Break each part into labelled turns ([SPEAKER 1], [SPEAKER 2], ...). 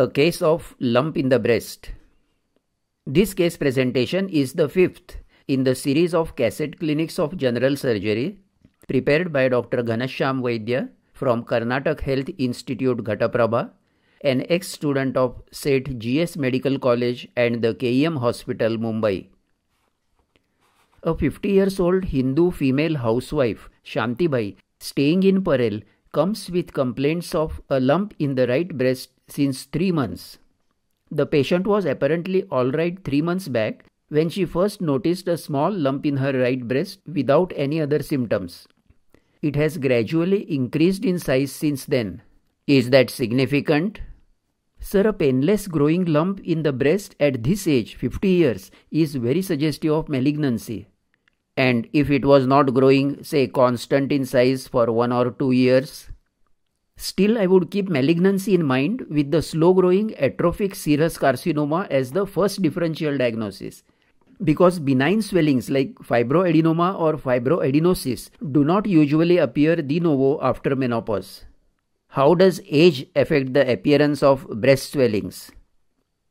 [SPEAKER 1] a case of lump in the breast. This case presentation is the fifth in the series of cassette clinics of general surgery prepared by Dr. Ghanasham Vaidya from Karnataka Health Institute Ghataprabha, an ex student of SET GS Medical College and the KEM Hospital, Mumbai. A 50 years old Hindu female housewife, Shantibai, staying in Parel, comes with complaints of a lump in the right breast since 3 months. The patient was apparently alright 3 months back when she first noticed a small lump in her right breast without any other symptoms. It has gradually increased in size since then. Is that significant? Sir, a painless growing lump in the breast at this age, 50 years, is very suggestive of malignancy. And if it was not growing, say, constant in size for one or two years, Still, I would keep malignancy in mind with the slow growing atrophic serous carcinoma as the first differential diagnosis. Because benign swellings like fibroadenoma or fibroadenosis do not usually appear de novo after menopause. How does age affect the appearance of breast swellings?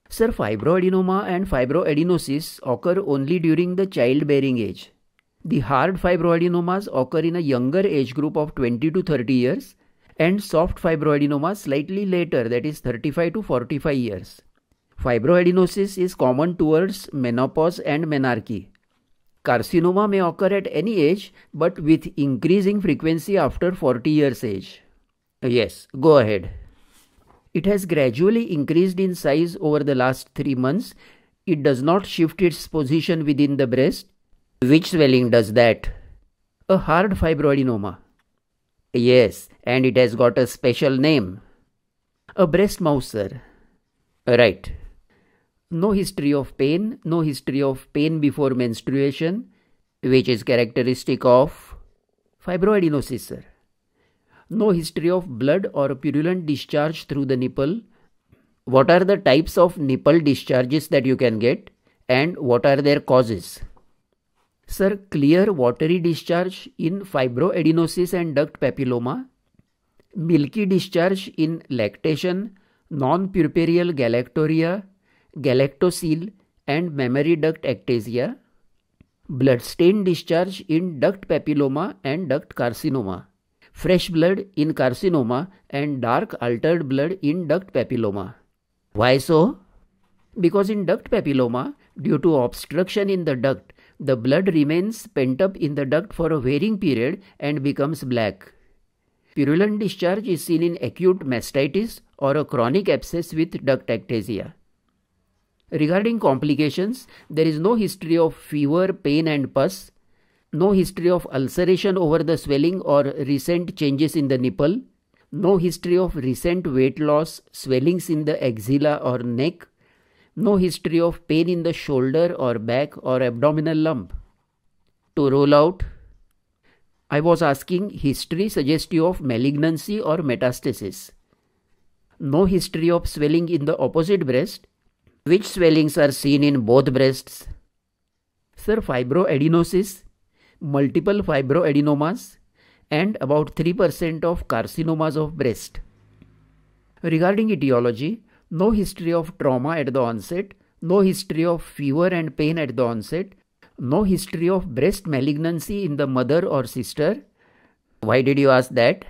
[SPEAKER 1] Sir, fibroadenoma and fibroadenosis occur only during the childbearing age. The hard fibroadenomas occur in a younger age group of 20 to 30 years and soft fibroadenoma slightly later, that is 35 to 45 years. Fibroadenosis is common towards menopause and menarche. Carcinoma may occur at any age but with increasing frequency after 40 years age. Yes, go ahead. It has gradually increased in size over the last 3 months. It does not shift its position within the breast. Which swelling does that? A hard fibroadenoma. Yes, and it has got a special name. A breast mouser. Right. No history of pain, no history of pain before menstruation, which is characteristic of fibroadenosis, sir. No history of blood or purulent discharge through the nipple. What are the types of nipple discharges that you can get, and what are their causes? Sir, clear watery discharge in fibroadenosis and duct papilloma, milky discharge in lactation, non-purpureal galactoria, galactocele and mammary duct ectasia, bloodstain discharge in duct papilloma and duct carcinoma, fresh blood in carcinoma and dark altered blood in duct papilloma. Why so? Because in duct papilloma, due to obstruction in the duct, the blood remains pent up in the duct for a varying period and becomes black. Purulent discharge is seen in acute mastitis or a chronic abscess with duct ectasia. Regarding complications, there is no history of fever, pain, and pus, no history of ulceration over the swelling or recent changes in the nipple, no history of recent weight loss, swellings in the axilla or neck, no history of pain in the shoulder or back or abdominal lump. To roll out, I was asking history suggestive of malignancy or metastasis. No history of swelling in the opposite breast. Which swellings are seen in both breasts? Sir, fibroadenosis, multiple fibroadenomas, and about 3% of carcinomas of breast. Regarding etiology, no history of trauma at the onset, no history of fever and pain at the onset, no history of breast malignancy in the mother or sister. Why did you ask that?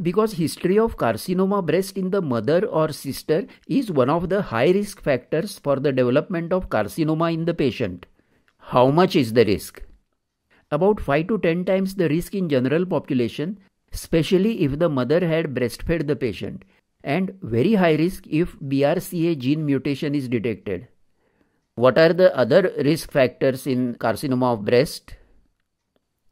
[SPEAKER 1] Because history of carcinoma breast in the mother or sister is one of the high risk factors for the development of carcinoma in the patient. How much is the risk? About 5 to 10 times the risk in general population, especially if the mother had breastfed the patient and very high risk if BRCA gene mutation is detected. What are the other risk factors in carcinoma of breast?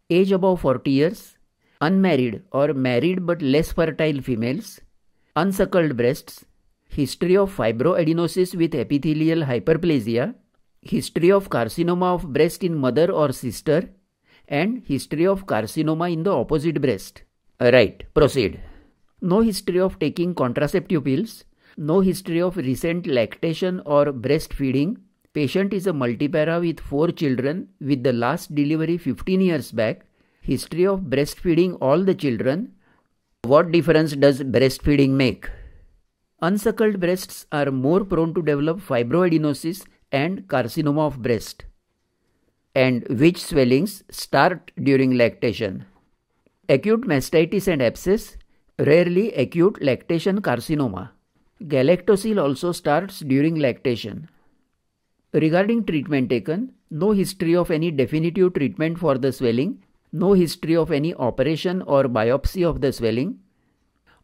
[SPEAKER 1] Age above 40 years, unmarried or married but less fertile females, unsuckled breasts, history of fibroadenosis with epithelial hyperplasia, history of carcinoma of breast in mother or sister, and history of carcinoma in the opposite breast. Right, proceed no history of taking contraceptive pills, no history of recent lactation or breastfeeding. Patient is a multipara with 4 children with the last delivery 15 years back. History of breastfeeding all the children. What difference does breastfeeding make? Unsuckled breasts are more prone to develop fibroadenosis and carcinoma of breast. And which swellings start during lactation? Acute mastitis and abscess Rarely acute lactation carcinoma. Galactosyl also starts during lactation. Regarding treatment taken, no history of any definitive treatment for the swelling, no history of any operation or biopsy of the swelling.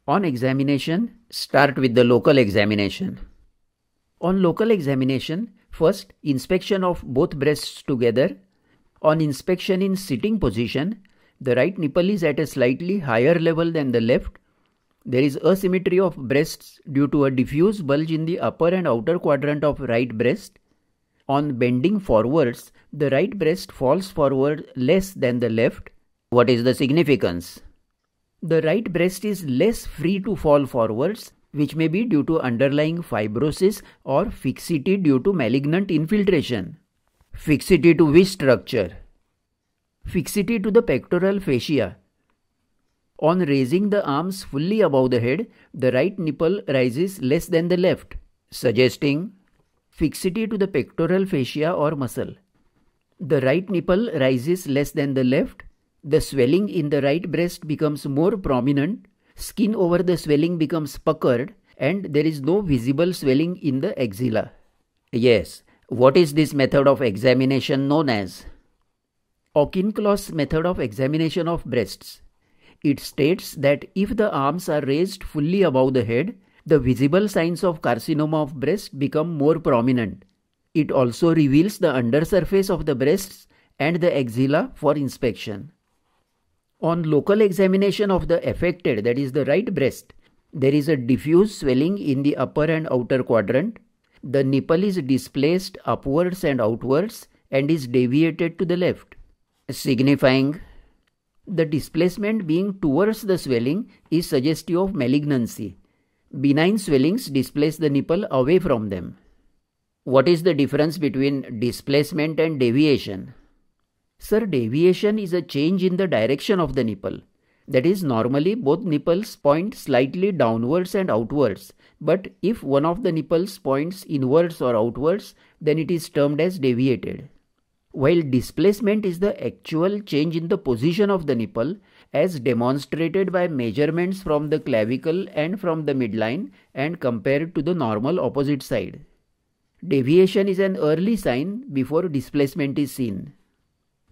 [SPEAKER 1] On examination, start with the local examination. On local examination, first inspection of both breasts together. On inspection in sitting position, the right nipple is at a slightly higher level than the left there is asymmetry of breasts due to a diffuse bulge in the upper and outer quadrant of right breast. On bending forwards, the right breast falls forward less than the left. What is the significance? The right breast is less free to fall forwards, which may be due to underlying fibrosis or fixity due to malignant infiltration. Fixity to which structure? Fixity to the pectoral fascia, on raising the arms fully above the head, the right nipple rises less than the left, suggesting fixity to the pectoral fascia or muscle. The right nipple rises less than the left, the swelling in the right breast becomes more prominent, skin over the swelling becomes puckered, and there is no visible swelling in the axilla. Yes, what is this method of examination known as? Auchincloss method of examination of breasts. It states that if the arms are raised fully above the head, the visible signs of carcinoma of breast become more prominent. It also reveals the undersurface of the breasts and the axilla for inspection. On local examination of the affected, that is the right breast, there is a diffuse swelling in the upper and outer quadrant. The nipple is displaced upwards and outwards and is deviated to the left, signifying the displacement being towards the swelling is suggestive of malignancy. Benign swellings displace the nipple away from them. What is the difference between displacement and deviation? Sir, deviation is a change in the direction of the nipple. That is, normally both nipples point slightly downwards and outwards, but if one of the nipples points inwards or outwards, then it is termed as deviated while displacement is the actual change in the position of the nipple as demonstrated by measurements from the clavicle and from the midline and compared to the normal opposite side. Deviation is an early sign before displacement is seen.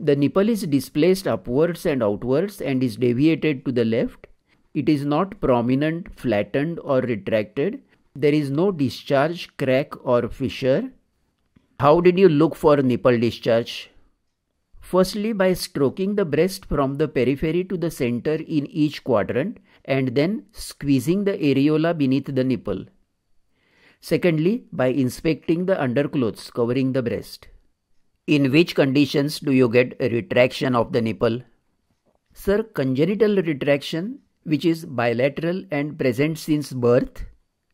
[SPEAKER 1] The nipple is displaced upwards and outwards and is deviated to the left. It is not prominent, flattened or retracted. There is no discharge, crack or fissure how did you look for nipple discharge? Firstly, by stroking the breast from the periphery to the center in each quadrant and then squeezing the areola beneath the nipple. Secondly, by inspecting the underclothes covering the breast. In which conditions do you get retraction of the nipple? Sir, congenital retraction, which is bilateral and present since birth,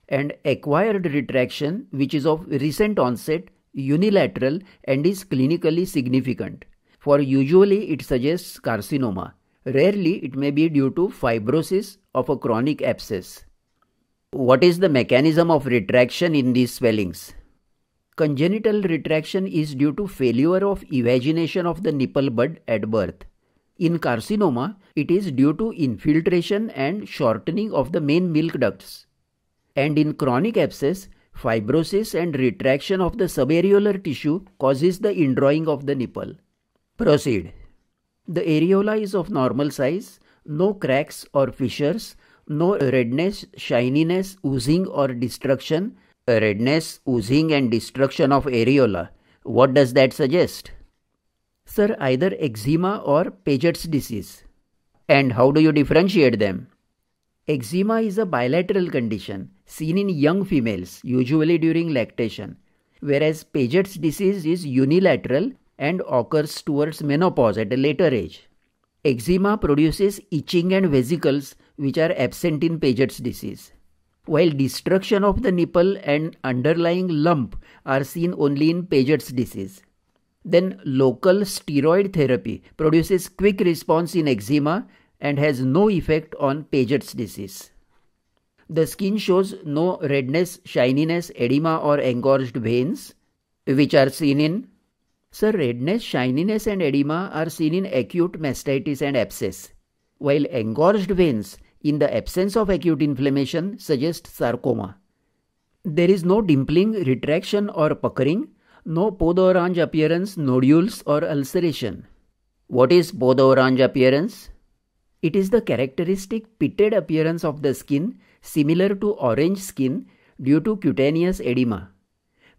[SPEAKER 1] and acquired retraction, which is of recent onset unilateral and is clinically significant. For usually it suggests carcinoma. Rarely it may be due to fibrosis of a chronic abscess. What is the mechanism of retraction in these swellings? Congenital retraction is due to failure of evagination of the nipple bud at birth. In carcinoma, it is due to infiltration and shortening of the main milk ducts. And in chronic abscess, Fibrosis and retraction of the subareolar tissue causes the indrawing of the nipple. Proceed. The areola is of normal size, no cracks or fissures, no redness, shininess, oozing or destruction. Redness, oozing and destruction of areola. What does that suggest? Sir, either eczema or Paget's disease. And how do you differentiate them? Eczema is a bilateral condition seen in young females, usually during lactation, whereas Paget's disease is unilateral and occurs towards menopause at a later age. Eczema produces itching and vesicles which are absent in Paget's disease, while destruction of the nipple and underlying lump are seen only in Paget's disease. Then local steroid therapy produces quick response in eczema and has no effect on Paget's disease. The skin shows no redness, shininess, edema, or engorged veins, which are seen in. Sir, redness, shininess, and edema are seen in acute mastitis and abscess, while engorged veins, in the absence of acute inflammation, suggest sarcoma. There is no dimpling, retraction, or puckering, no podorange appearance, nodules, or ulceration. What is podorange appearance? It is the characteristic pitted appearance of the skin, similar to orange skin, due to cutaneous edema.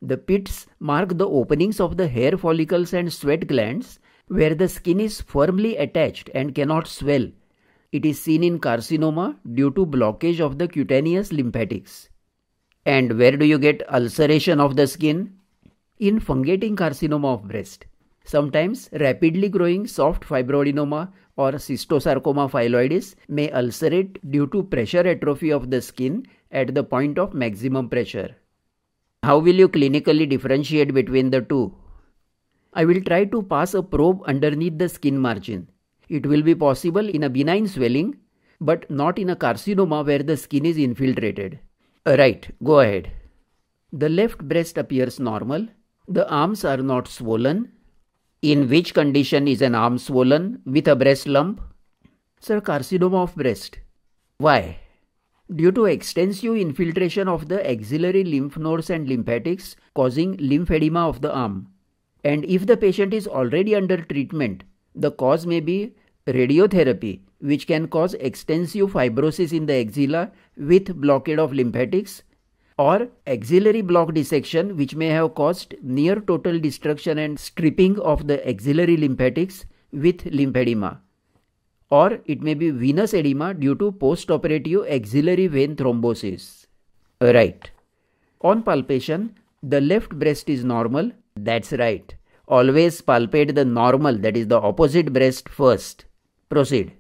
[SPEAKER 1] The pits mark the openings of the hair follicles and sweat glands, where the skin is firmly attached and cannot swell. It is seen in carcinoma due to blockage of the cutaneous lymphatics. And where do you get ulceration of the skin? In fungating carcinoma of breast. Sometimes rapidly growing soft fibroadenoma or cystosarcoma phylloides may ulcerate due to pressure atrophy of the skin at the point of maximum pressure. How will you clinically differentiate between the two? I will try to pass a probe underneath the skin margin. It will be possible in a benign swelling, but not in a carcinoma where the skin is infiltrated. Right, go ahead. The left breast appears normal. The arms are not swollen. In which condition is an arm swollen with a breast lump? Sir, carcinoma of breast. Why? Due to extensive infiltration of the axillary lymph nodes and lymphatics, causing lymphedema of the arm. And if the patient is already under treatment, the cause may be radiotherapy, which can cause extensive fibrosis in the axilla with blockade of lymphatics or axillary block dissection which may have caused near total destruction and stripping of the axillary lymphatics with lymphedema or it may be venous edema due to postoperative axillary vein thrombosis. Right. On palpation, the left breast is normal. That's right. Always palpate the normal, that is the opposite breast first. Proceed.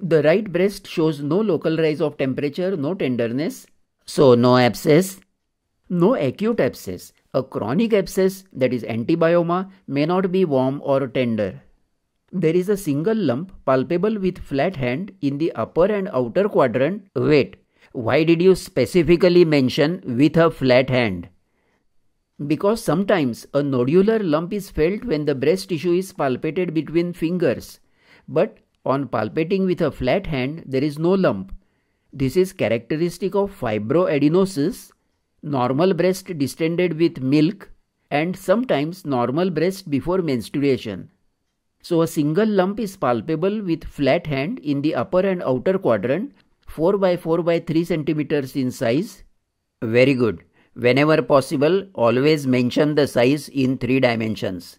[SPEAKER 1] The right breast shows no local rise of temperature, no tenderness. So, no abscess, no acute abscess. A chronic abscess, that is antibioma, may not be warm or tender. There is a single lump palpable with flat hand in the upper and outer quadrant. Wait, why did you specifically mention with a flat hand? Because sometimes a nodular lump is felt when the breast tissue is palpated between fingers, but on palpating with a flat hand, there is no lump. This is characteristic of fibroadenosis, normal breast distended with milk, and sometimes normal breast before menstruation. So a single lump is palpable with flat hand in the upper and outer quadrant 4 by 4 by 3 centimeters in size. Very good. Whenever possible, always mention the size in 3 dimensions.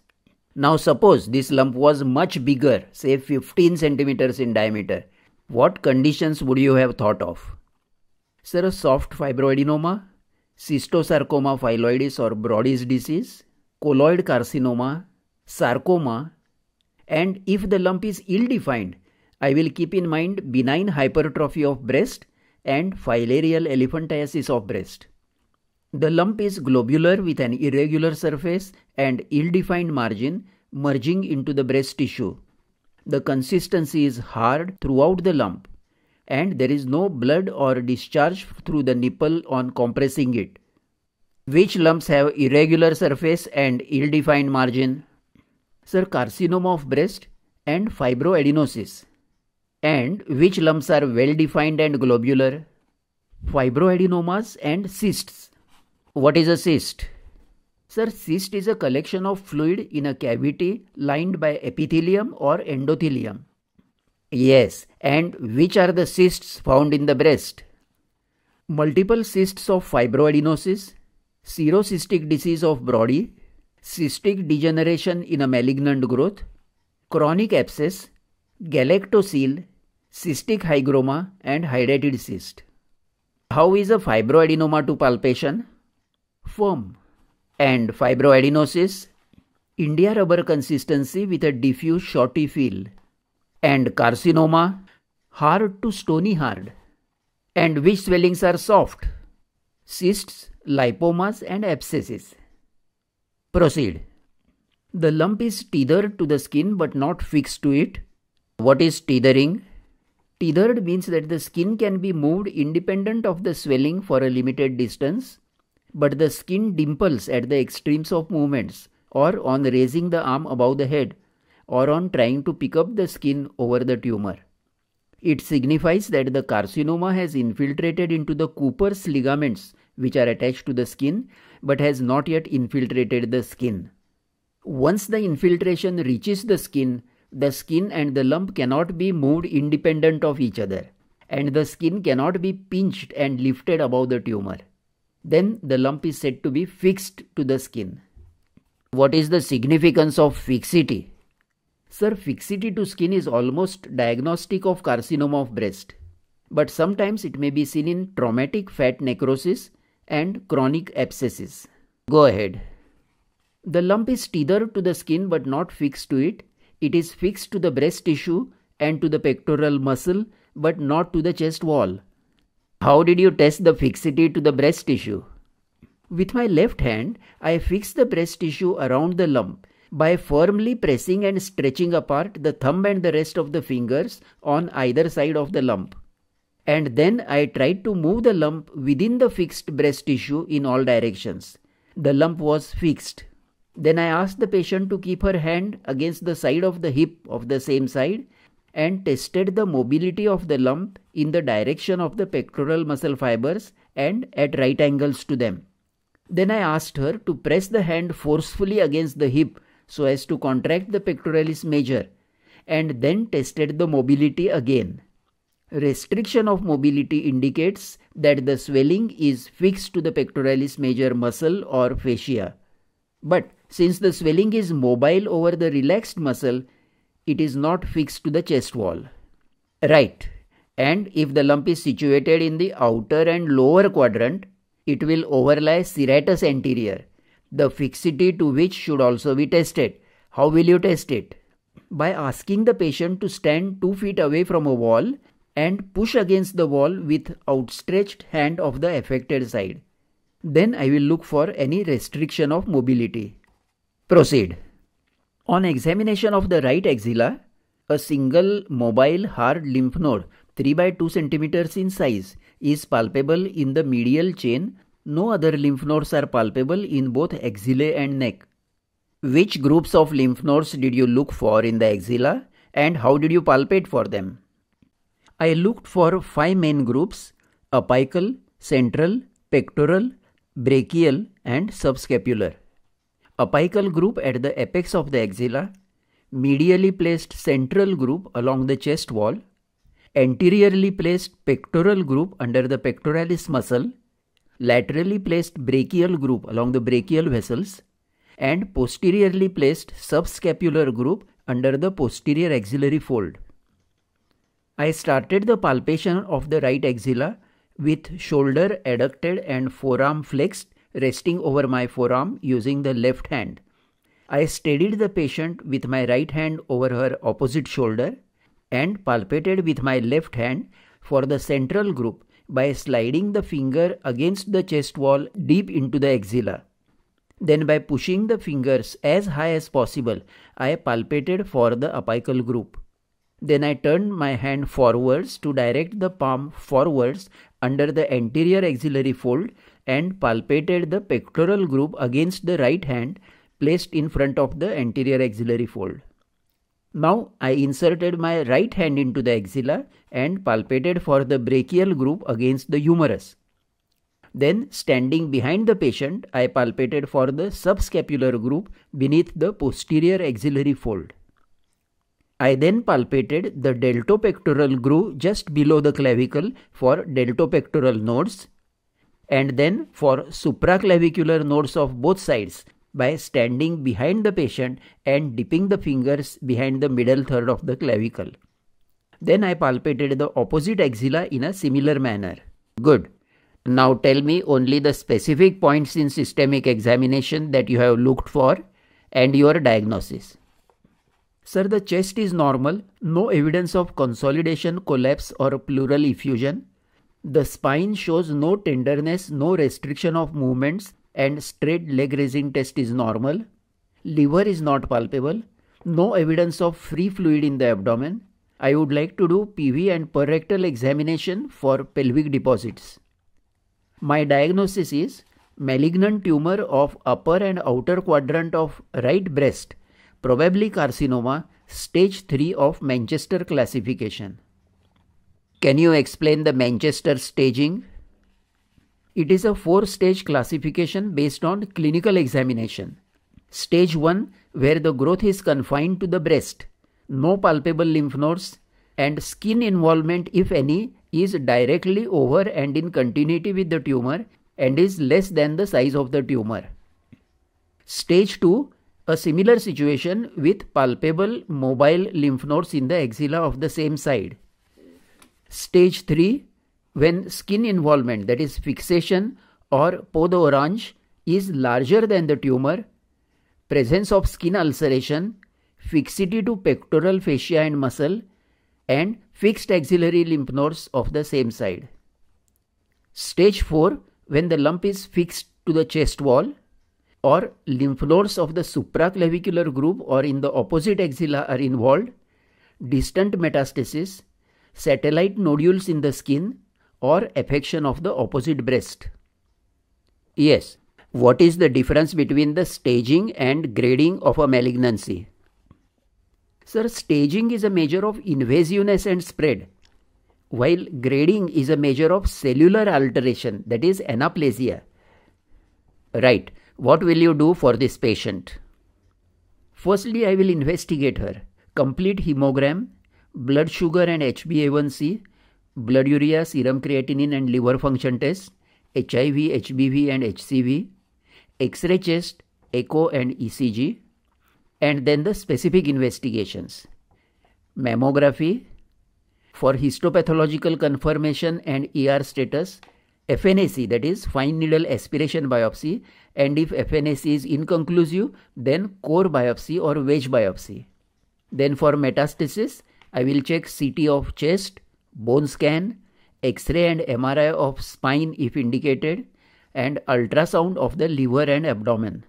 [SPEAKER 1] Now suppose this lump was much bigger, say 15 centimeters in diameter what conditions would you have thought of? Sir, a soft fibroadenoma, cystosarcoma phylloides or Brody's disease, colloid carcinoma, sarcoma, and if the lump is ill defined, I will keep in mind benign hypertrophy of breast and filarial elephantiasis of breast. The lump is globular with an irregular surface and ill defined margin merging into the breast tissue. The consistency is hard throughout the lump and there is no blood or discharge through the nipple on compressing it. Which lumps have irregular surface and ill-defined margin? Sir, carcinoma of breast and fibroadenosis. And which lumps are well-defined and globular? Fibroadenomas and cysts. What is a cyst? Sir, cyst is a collection of fluid in a cavity lined by epithelium or endothelium. Yes, and which are the cysts found in the breast? Multiple cysts of fibroadenosis, serocystic disease of Brody, cystic degeneration in a malignant growth, chronic abscess, galactocele, cystic hygroma, and hydrated cyst. How is a fibroadenoma to palpation? Firm and fibroadenosis, India rubber consistency with a diffuse shorty feel, and carcinoma, hard to stony hard, and which swellings are soft, cysts, lipomas, and abscesses. Proceed. The lump is tethered to the skin but not fixed to it. What is tethering? Tethered means that the skin can be moved independent of the swelling for a limited distance but the skin dimples at the extremes of movements or on raising the arm above the head or on trying to pick up the skin over the tumor. It signifies that the carcinoma has infiltrated into the Cooper's ligaments which are attached to the skin but has not yet infiltrated the skin. Once the infiltration reaches the skin, the skin and the lump cannot be moved independent of each other and the skin cannot be pinched and lifted above the tumor then the lump is said to be fixed to the skin. What is the significance of fixity? Sir, fixity to skin is almost diagnostic of carcinoma of breast, but sometimes it may be seen in traumatic fat necrosis and chronic abscesses. Go ahead. The lump is tethered to the skin but not fixed to it. It is fixed to the breast tissue and to the pectoral muscle but not to the chest wall. How did you test the fixity to the breast tissue? With my left hand, I fixed the breast tissue around the lump by firmly pressing and stretching apart the thumb and the rest of the fingers on either side of the lump. And then I tried to move the lump within the fixed breast tissue in all directions. The lump was fixed. Then I asked the patient to keep her hand against the side of the hip of the same side and tested the mobility of the lump in the direction of the pectoral muscle fibers and at right angles to them. Then I asked her to press the hand forcefully against the hip so as to contract the pectoralis major and then tested the mobility again. Restriction of mobility indicates that the swelling is fixed to the pectoralis major muscle or fascia. But since the swelling is mobile over the relaxed muscle, it is not fixed to the chest wall. Right. And if the lump is situated in the outer and lower quadrant, it will overlie serratus anterior, the fixity to which should also be tested. How will you test it? By asking the patient to stand 2 feet away from a wall and push against the wall with outstretched hand of the affected side. Then I will look for any restriction of mobility. Proceed. On examination of the right axilla, a single mobile hard lymph node 3 by 2 centimeters in size is palpable in the medial chain. No other lymph nodes are palpable in both axillae and neck. Which groups of lymph nodes did you look for in the axilla and how did you palpate for them? I looked for five main groups apical, central, pectoral, brachial, and subscapular apical group at the apex of the axilla, medially placed central group along the chest wall, anteriorly placed pectoral group under the pectoralis muscle, laterally placed brachial group along the brachial vessels, and posteriorly placed subscapular group under the posterior axillary fold. I started the palpation of the right axilla with shoulder adducted and forearm flexed resting over my forearm using the left hand. I steadied the patient with my right hand over her opposite shoulder and palpated with my left hand for the central group by sliding the finger against the chest wall deep into the axilla. Then, by pushing the fingers as high as possible, I palpated for the apical group. Then I turned my hand forwards to direct the palm forwards under the anterior axillary fold and palpated the pectoral group against the right hand placed in front of the anterior axillary fold. Now I inserted my right hand into the axilla and palpated for the brachial group against the humerus. Then, standing behind the patient, I palpated for the subscapular group beneath the posterior axillary fold. I then palpated the deltopectoral groove just below the clavicle for deltopectoral nodes and then for supraclavicular nodes of both sides by standing behind the patient and dipping the fingers behind the middle third of the clavicle. Then I palpated the opposite axilla in a similar manner. Good. Now tell me only the specific points in systemic examination that you have looked for and your diagnosis. Sir, the chest is normal, no evidence of consolidation, collapse, or pleural effusion. The spine shows no tenderness, no restriction of movements, and straight leg raising test is normal. Liver is not palpable, no evidence of free fluid in the abdomen. I would like to do PV and perrectal examination for pelvic deposits. My diagnosis is malignant tumor of upper and outer quadrant of right breast probably carcinoma, stage 3 of Manchester classification. Can you explain the Manchester staging? It is a four stage classification based on clinical examination. Stage 1, where the growth is confined to the breast, no palpable lymph nodes, and skin involvement, if any, is directly over and in continuity with the tumor and is less than the size of the tumor. Stage 2, a similar situation with palpable mobile lymph nodes in the axilla of the same side. Stage 3 when skin involvement that is fixation or podorange, orange is larger than the tumor, presence of skin ulceration, fixity to pectoral fascia and muscle, and fixed axillary lymph nodes of the same side. Stage 4 when the lump is fixed to the chest wall, or lymph nodes of the supraclavicular group or in the opposite axilla are involved, distant metastasis, satellite nodules in the skin, or affection of the opposite breast. Yes, what is the difference between the staging and grading of a malignancy? Sir, staging is a measure of invasiveness and spread, while grading is a measure of cellular alteration, that is, anaplasia. Right, what will you do for this patient? Firstly, I will investigate her. Complete hemogram, blood sugar and HbA1c, blood urea, serum creatinine and liver function test, HIV, HBV and HCV, X-ray chest, echo and ECG, and then the specific investigations. Mammography for histopathological confirmation and ER status, FNAC that is fine needle aspiration biopsy and if FNS is inconclusive, then core biopsy or wedge biopsy. Then for metastasis, I will check CT of chest, bone scan, X-ray and MRI of spine if indicated, and ultrasound of the liver and abdomen.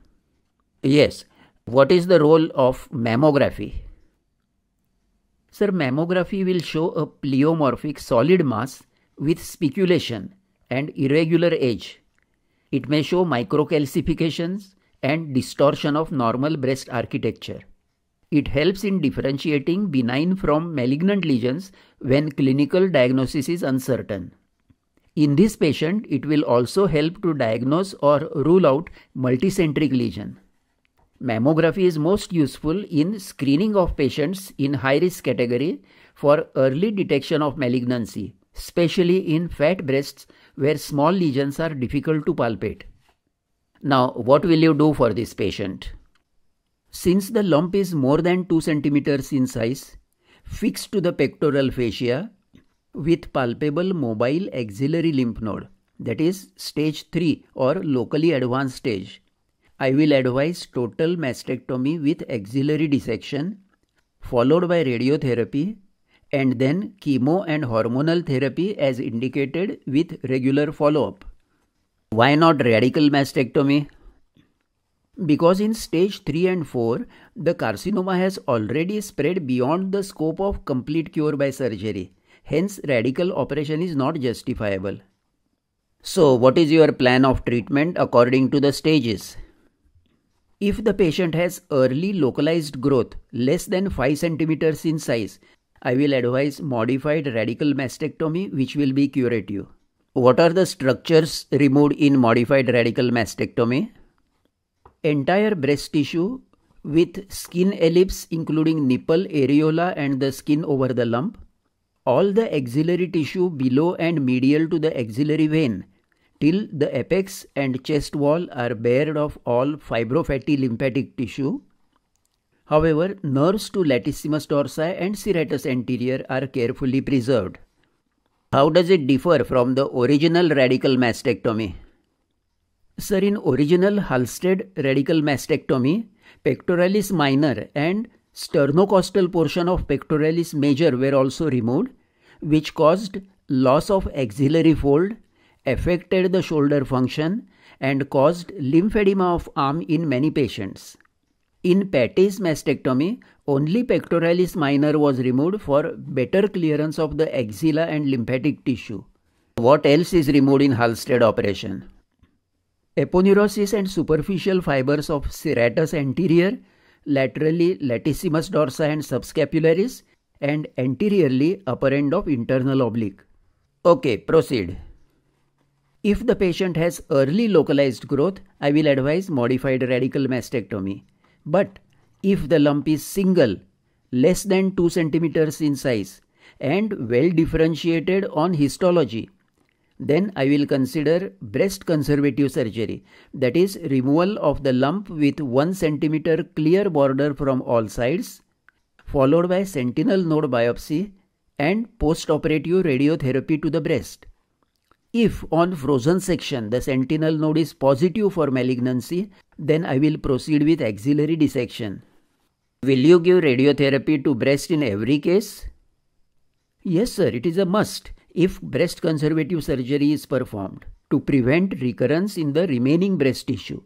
[SPEAKER 1] Yes, what is the role of mammography? Sir, mammography will show a pleomorphic solid mass with speculation and irregular edge it may show microcalcifications and distortion of normal breast architecture. It helps in differentiating benign from malignant lesions when clinical diagnosis is uncertain. In this patient, it will also help to diagnose or rule out multicentric lesion. Mammography is most useful in screening of patients in high risk category for early detection of malignancy, especially in fat breasts where small lesions are difficult to palpate. Now, what will you do for this patient? Since the lump is more than 2 centimeters in size, fixed to the pectoral fascia with palpable mobile axillary lymph node, that is stage 3 or locally advanced stage. I will advise total mastectomy with axillary dissection followed by radiotherapy and then chemo and hormonal therapy as indicated with regular follow up. Why not radical mastectomy? Because in stage 3 and 4, the carcinoma has already spread beyond the scope of complete cure by surgery. Hence, radical operation is not justifiable. So, what is your plan of treatment according to the stages? If the patient has early localized growth, less than 5 centimeters in size, I will advise modified radical mastectomy, which will be curative. What are the structures removed in modified radical mastectomy? Entire breast tissue with skin ellipse, including nipple, areola, and the skin over the lump. All the axillary tissue below and medial to the axillary vein till the apex and chest wall are bared of all fibrofatty lymphatic tissue However, nerves to latissimus dorsi and serratus anterior are carefully preserved. How does it differ from the original radical mastectomy? Sir, in original Halstead radical mastectomy, pectoralis minor and sternocostal portion of pectoralis major were also removed, which caused loss of axillary fold, affected the shoulder function, and caused lymphedema of arm in many patients. In Patty's mastectomy, only pectoralis minor was removed for better clearance of the axilla and lymphatic tissue. What else is removed in Halstead operation? Aponeurosis and superficial fibers of serratus anterior, laterally latissimus dorsi and subscapularis, and anteriorly upper end of internal oblique. Okay, proceed. If the patient has early localized growth, I will advise modified radical mastectomy. But if the lump is single, less than 2 centimeters in size, and well differentiated on histology, then I will consider breast conservative surgery, that is, removal of the lump with 1 centimeter clear border from all sides, followed by sentinel node biopsy and postoperative radiotherapy to the breast. If on frozen section the sentinel node is positive for malignancy, then I will proceed with axillary dissection. Will you give radiotherapy to breast in every case? Yes, sir, it is a must if breast conservative surgery is performed to prevent recurrence in the remaining breast tissue.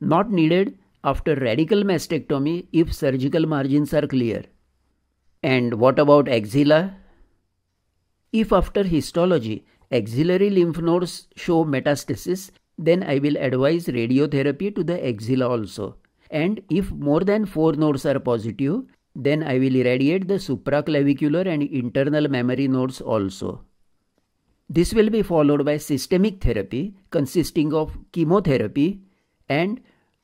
[SPEAKER 1] Not needed after radical mastectomy if surgical margins are clear. And what about axilla? If after histology axillary lymph nodes show metastasis, then I will advise radiotherapy to the axilla also. And if more than 4 nodes are positive, then I will irradiate the supraclavicular and internal mammary nodes also. This will be followed by systemic therapy consisting of chemotherapy and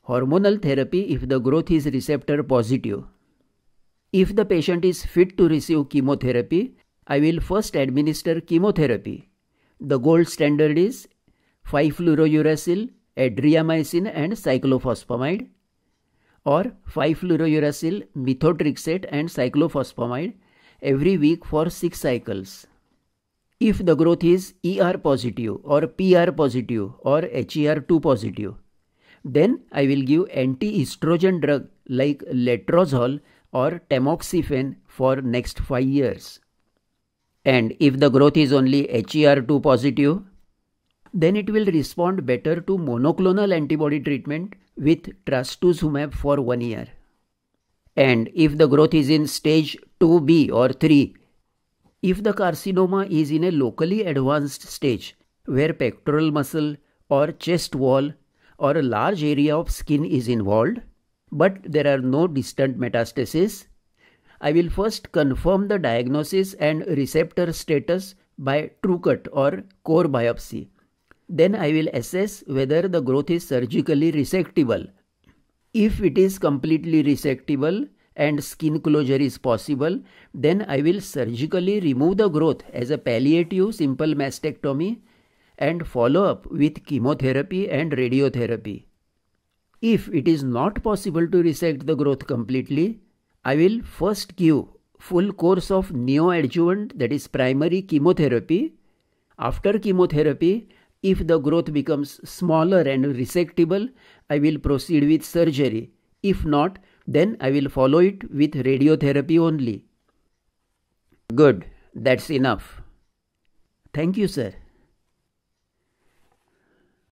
[SPEAKER 1] hormonal therapy if the growth is receptor positive. If the patient is fit to receive chemotherapy, I will first administer chemotherapy the gold standard is 5-fluorouracil, adriamycin and cyclophosphamide or 5-fluorouracil, methotrexate and cyclophosphamide every week for 6 cycles. If the growth is ER positive or PR positive or HER2 positive, then I will give anti-estrogen drug like letrozole or tamoxifen for next 5 years. And if the growth is only HER2 positive, then it will respond better to monoclonal antibody treatment with trastuzumab for one year. And if the growth is in stage 2B or 3, if the carcinoma is in a locally advanced stage where pectoral muscle or chest wall or a large area of skin is involved, but there are no distant metastases, I will first confirm the diagnosis and receptor status by TrueCut or core biopsy. Then I will assess whether the growth is surgically resectable. If it is completely resectable and skin closure is possible, then I will surgically remove the growth as a palliative simple mastectomy and follow up with chemotherapy and radiotherapy. If it is not possible to resect the growth completely, I will first give full course of neoadjuvant that is primary chemotherapy. After chemotherapy, if the growth becomes smaller and resectable, I will proceed with surgery. If not, then I will follow it with radiotherapy only. Good, that's enough. Thank you, sir.